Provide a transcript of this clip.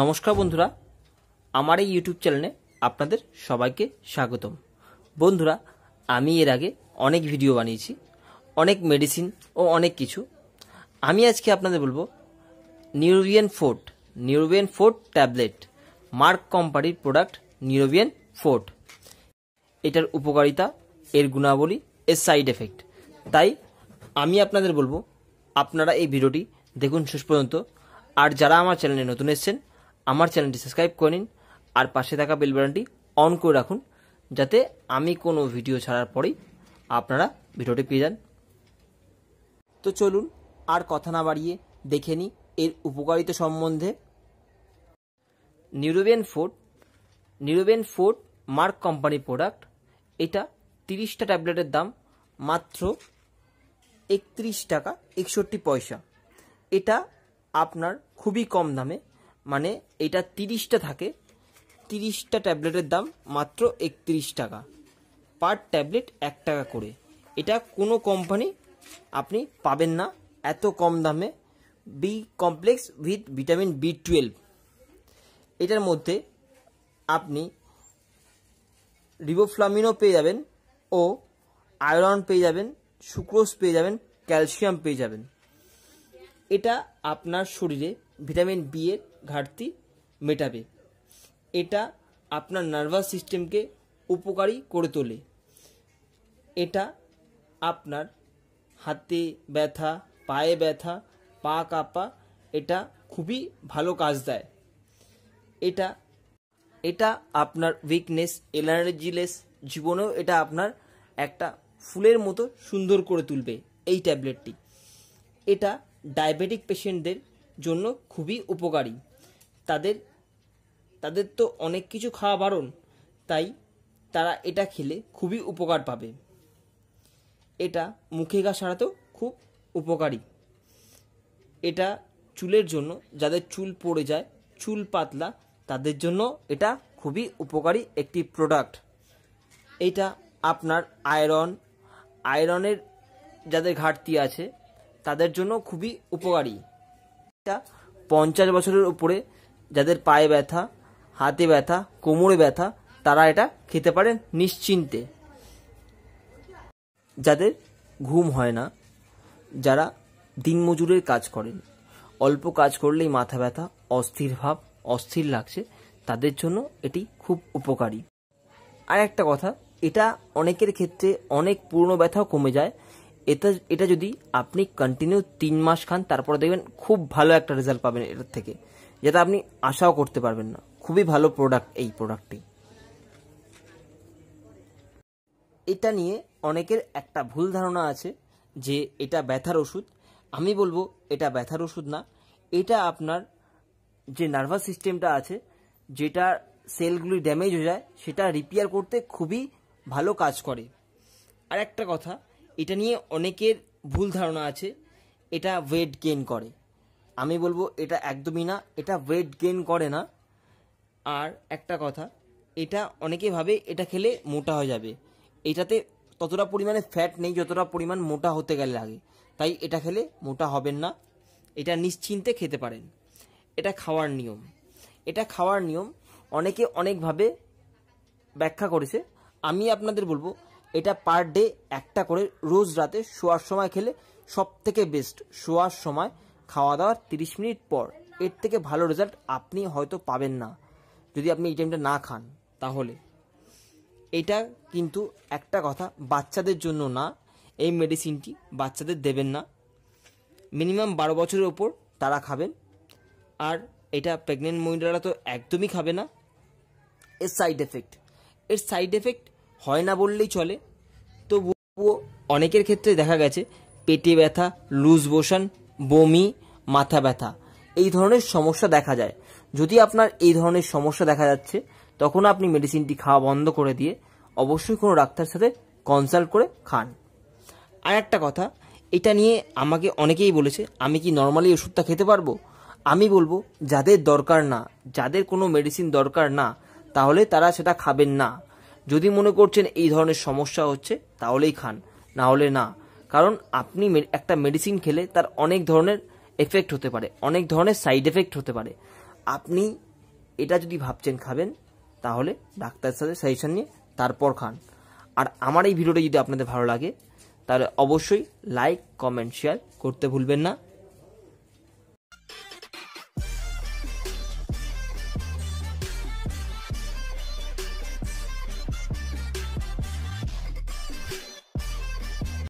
নমস্কার বন্ধুরা আমার এই ইউটিউব চ্যানেলে আপনাদের সবাইকে স্বাগতম বন্ধুরা আমি এর আগে অনেক ভিডিও বানিয়েছি অনেক মেডিসিন ও অনেক কিছু আমি আজকে আপনাদের বলবো Neurobion forte Neurobion forte tablet Merck কোম্পানির প্রোডাক্ট নিউরোভিয়ান ফোর্ট এটার উপকারিতা এর গুণাবলী এর সাইড এফেক্ট তাই আমি আপনাদের বলবো আপনারা এই ভিডিওটি দেখুন শেষ পর্যন্ত আর যারা আমার চ্যানেলে নতুন এসছেন আমার চ্যানেলটি সাবস্ক্রাইব করে নিন আর পাশে থাকা বেল বাটনটি অন করে রাখুন যাতে আমি কোনো ভিডিও ছাড়ার পরেই আপনারা ভিডিওটি পেয়ে যান তো চলুন আর কথা না বাড়িয়ে দেখে নিই এর উপকারিতা সম্বন্ধে Neurobion forte Neurobion forte Merck company product এটা তিরিশটা ট্যাবলেটের দাম মাত্র একত্রিশ টাকা একষট্টি পয়সা এটা আপনার খুবই কম দামে মানে এটা তিরিশটা থাকে তিরিশটা ট্যাবলেটের দাম মাত্র একত্রিশ টাকা পার ট্যাবলেট এক টাকা করে এটা কোনো কোম্পানি আপনি পাবেন না এত কম দামে B complex with vitamin B twelve এটার মধ্যে আপনি রিবোফ্লামিনও পেয়ে যাবেন ও আয়রন পেয়ে যাবেন সুক্রোজ পেয়ে যাবেন ক্যালসিয়াম পেয়ে যাবেন এটা আপনার শরীরে ভিটামিন বি এর ঘাটতি মেটাবে এটা আপনার নার্ভাস সিস্টেমকে উপকারী করে তোলে এটা আপনার হাতে ব্যথা পায়ে ব্যথা পা কাঁপা এটা খুবই ভালো কাজ দেয় এটা এটা আপনার উইকনেস এলার্জিলেস জীবনেও এটা আপনার একটা ফুলের মতো সুন্দর করে তুলবে এই ট্যাবলেটটি এটা ডায়াবেটিক পেশেন্টদের জন্য খুবই উপকারী তাদের তাদের তো অনেক কিছু খাওয়া বারণ তাই তারা এটা খেলে খুবই উপকার পাবে এটা মুখে গা সারাতেও খুব উপকারী এটা চুলের জন্য যাদের চুল পড়ে যায় চুল পাতলা তাদের জন্য এটা খুবই উপকারী একটি প্রোডাক্ট এটা আপনার আয়রন আয়রনের যাদের ঘাটতি আছে তাদের জন্য খুবই উপকারী এটা পঞ্চাশ বছরের উপরে যাদের পায়ে ব্যথা হাতে ব্যথা কোমরে ব্যথা তারা এটা খেতে পারেন নিশ্চিন্তে যাদের ঘুম হয় না যারা দিনমজুরের কাজ করেন অল্প কাজ করলেই মাথা ব্যথা অস্থির ভাব অস্থির লাগছে তাদের জন্য এটি খুব উপকারী আর একটা কথা এটা অনেকের ক্ষেত্রে অনেক পুরনো ব্যথাও কমে যায় এটা এটা যদি আপনি কন্টিনিউ তিন মাস খান তারপর দেখবেন খুব ভালো একটা রেজাল্ট পাবেন এটার থেকে যেটা আপনি আশাও করতে পারবেন না খুবই ভালো প্রোডাক্ট এই প্রোডাক্টটি এটা নিয়ে অনেকের একটা ভুল ধারণা আছে যে এটা ব্যথার ওষুধ আমি বলবো এটা ব্যথার ওষুধ না এটা আপনার যে নার্ভাস সিস্টেমটা আছে যেটা সেলগুলি ড্যামেজ হয়ে যায় সেটা রিপেয়ার করতে খুবই ভালো কাজ করে আর একটা কথা এটা নিয়ে অনেকের ভুল ধারণা আছে এটা ওয়েট গেন করে আমি বলবো এটা একদমই না এটা ওয়েট গেন করে না আর একটা কথা এটা অনেকে ভাবে এটা খেলে মোটা হয়ে যাবে এটাতে ততটা পরিমাণে ফ্যাট নেই যতটা পরিমাণ মোটা হতে গেলে লাগে তাই এটা খেলে মোটা হবেন না এটা নিশ্চিন্তে খেতে পারেন এটা খাওয়ার নিয়ম এটা খাওয়ার নিয়ম অনেকে অনেকভাবে ব্যাখ্যা করেছে আমি আপনাদের বলবো এটা পার ডে একটা করে রোজ রাতে শোয়ার সময় খেলে সব থেকে বেস্ট শোয়ার সময় খাওয়া দাওয়ার তিরিশ মিনিট পর এর থেকে ভালো রেজাল্ট আপনি হয়তো পাবেন না যদি আপনি এই টাইমটা না খান তাহলে এটা কিন্তু একটা কথা বাচ্চাদের জন্য না এই মেডিসিনটি বাচ্চাদের দেবেন না মিনিমাম বারো বছরের ওপর তারা খাবেন আর এটা প্রেগনেন্ট মহিলারা তো একদমই খাবে না এর সাইড এফেক্ট এর সাইড এফেক্ট হয় না বললেই চলে অনেকের ক্ষেত্রে দেখা গেছে পেটে ব্যথা লুজ মোশন বমি মাথা ব্যথা এই ধরনের সমস্যা দেখা যায় যদি আপনার এই ধরনের সমস্যা দেখা যাচ্ছে তখন আপনি মেডিসিনটি খাওয়া বন্ধ করে দিয়ে অবশ্যই কোনো ডাক্তারের সাথে কনসাল্ট করে খান আর একটা কথা এটা নিয়ে আমাকে অনেকেই বলেছে আমি কি নর্মালি ওষুধটা খেতে পারবো আমি বলবো যাদের দরকার না যাদের কোনো মেডিসিন দরকার না তাহলে তারা সেটা খাবেন না যদি মনে করছেন এই ধরনের সমস্যা হচ্ছে তাহলেই খান না হলে না কারণ আপনি একটা মেডিসিন খেলে তার অনেক ধরনের এফেক্ট হতে পারে অনেক ধরনের সাইড এফেক্ট হতে পারে আপনি এটা যদি ভাবছেন খাবেন তাহলে ডাক্তারের সাথে সাজেশন নিয়ে তারপর খান আর আমার এই ভিডিওটা যদি আপনাদের ভালো লাগে তাহলে অবশ্যই লাইক কমেন্ট শেয়ার করতে ভুলবেন না